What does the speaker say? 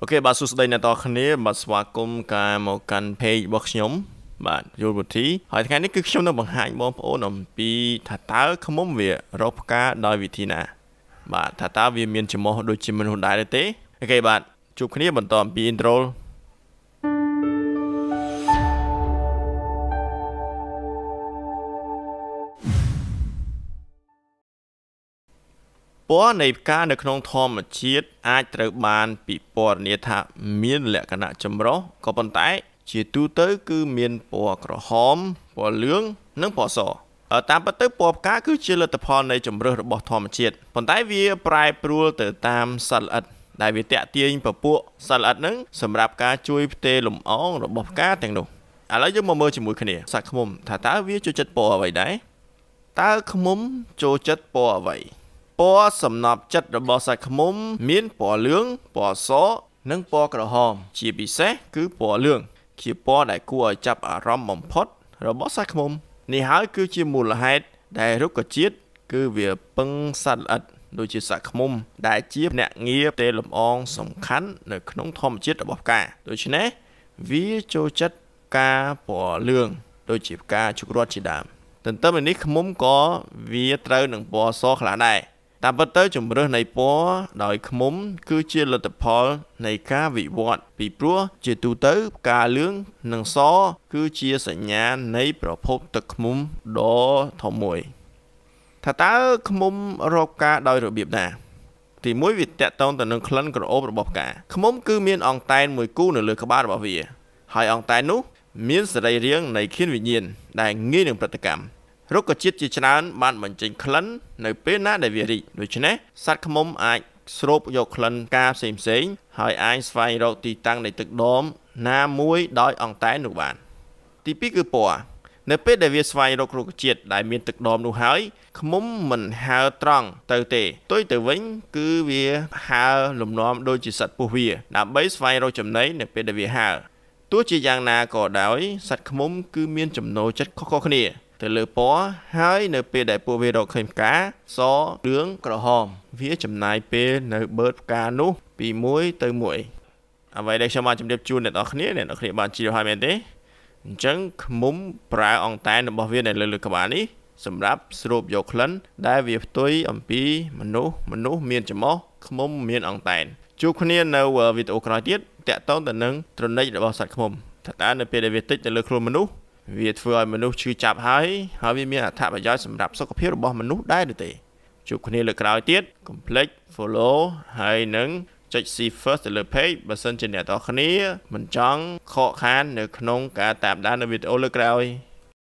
អូខេបាទសួស្តីអ្នកតគ្នាបាទស្វាគមន៍កាមកកាន់ page របស់ខ្ញុំបាទយល់ពុធីហើយថ្ងៃនេះគឺខ្ញុំនឹងបង្ហាញបងប្អូនអំពីថាតើខ្មុំវារកផ្កាដោយវិធីណាបាទថាតើវាមានចំហដូចជាមនុស្សដែរទេអូខេបាទជួបគ្នាបន្តអំពី intro ពណ៌នៃផ្កានៅក្នុងធម្មជាតិអាចត្រូវបានពិពណ៌នាថាមាន លក្ខណៈចម្រុះក៏ប៉ុន្តែ ជាទូទៅគឺមានពណ៌ក្រហមពណ៌លឿងនិងពណ៌សតាមពិតទៅពណ៌ផ្កា គឺជាលទ្ធផលនៃជំរើសរបស់ធម្មជាតិប៉ុន្តែវាប្រែប្រួលទៅតាមសត្វល្អិតដែលវាតាក់ទាញពពួកសត្វល្អិតនឹងសម្រាប់ការជួយផ្ទេរលំអងរបស់ផ្កាទាំងនោះឥឡូវយើងមកមើលជាមួយគ្នាសត្វឃ្មុំថាតើវាចូលចិត្តពណ៌អ្វីដែរតើឃ្មុំចូលចិត្តពណ៌អ្វីពណ៌សំណប់ចិត្តរបស់សាច់ឃ្មុំមានពណ៌លឿងពណ៌សនិងពណ៌ក្រហម ជាពិសេសគឺពណ៌លឿងជាពណ៌ដែលគួរឲ្យចាប់អារម្មណ៍បំផុតរបស់សាច់ឃ្មុំនេះហើយគឺជាមូលហេតុដែលរុក្ខជាតិគឺវាពឹងសត្វល្អិតដូចជាសាក់ឃុំ ដែលជាភ្នាក់ងារផ្ទេរលំអងសំខាន់ នៅក្នុងធម្មជាតិរបស់ផ្កាដូច្នេះវាចូលចិត្តការពណ៌លឿងដូចជាផ្កាជុករត់ជាដើមទន្ទឹមនឹងនេះឃុំក៏វាត្រូវនឹងពណ៌សខ្លះដែរតាមពិតទៅជំរឿននៃពណ៌ដោយខ្មុំ គឺជាលទ្ធផល នៃការវិវត្ត ពីព្រោះជាទូទៅផ្កាលឿងនិងស គឺជាសញ្ញានៃប្រភពទឹកខ្មុំដ៏ធំមួយ ថាតើខ្មុំរកការដោយរបៀបណាទីមួយវាតកតងទៅនឹងក្លិនក្រអូបរបស់ផ្កាខ្មុំគឺមានអង្តែនមួយគូនៅលើក្បាលរបស់វា ហើយអង្តែននោះមានសរីរាង្គនៃខៀនវិញ្ញាណដែលងាយនឹងប្រតិកម្មរុក្ខជាតិជាច្រើនបានបញ្ចេញក្លិននៅពេលណាដែលវារីកដូច្នេះសត្វឃ្មុំអាចស្រូបយកក្លិនកាផ្សេងផ្សេងហើយអាចស្វែងរកទីតាំងនៃទឹកដមណាមួយដោយអង្តែននោះបាន ទី2គឺពណ៌នៅពេលដែលវាស្វែងរករុក្ខជាតិដែលមានទឹកដមនោះហើយឃ្មុំមិនហើត្រង់ទៅទេទុយទៅវិញគឺវាហើលំនាំដូចជាសត្វពស់វាដើម្បីស្វែងរកចំណីនៅពេលដែលវាហើទោះជាយ៉ាងណាក៏ដោយសត្វឃ្មុំគឺមានចំណូលចិត្តខុសៗគ្នាទៅលើពណ៌ហើយនៅពេលដែលពួកវារកឃើញផ្កាសលឿងក្រហមវាចំណាយពេលនៅបឺតផ្កានោះ ពី1ទៅ1អ្វីដែលខ្ញុំបានជម្រាបជូនអ្នកនរគ្នាអ្នកនរគ្នាបានជ្រាបហើយមែនទេអញ្ចឹងឃុំប្រើអង្តែនរបស់វានៅលើលើក្បាលនេះសម្រាប់ស្រូបយកក្លិនដែលវាផ្ទុយអំពីមនុស្សមនុស្សមានច្មោះឃុំមានអង្តែនជួបគ្នានៅវីដេអូក្រោយទៀតតកតងទៅនឹងត្រនិចរបស់សត្វឃុំថាតើនៅពេលដែលវាតិចទៅលើខ្លួនមនុស្សវាធ្វើឲ្យមនុស្សឈឺចាប់ហើយហើយវាមានអត្ថប្រយោជន៍សម្រាប់សុខភាពរបស់មនុស្សដែរឬទេជួបគ្នាលើក្រោយទៀត complex follow ហើយនឹងចុច see first ទៅលើ page បើសិនជាអ្នកទាំងគ្នាមិនចង់ខកខាននៅក្នុងការតាមដាននៅវីដេអូលើក្រោយ។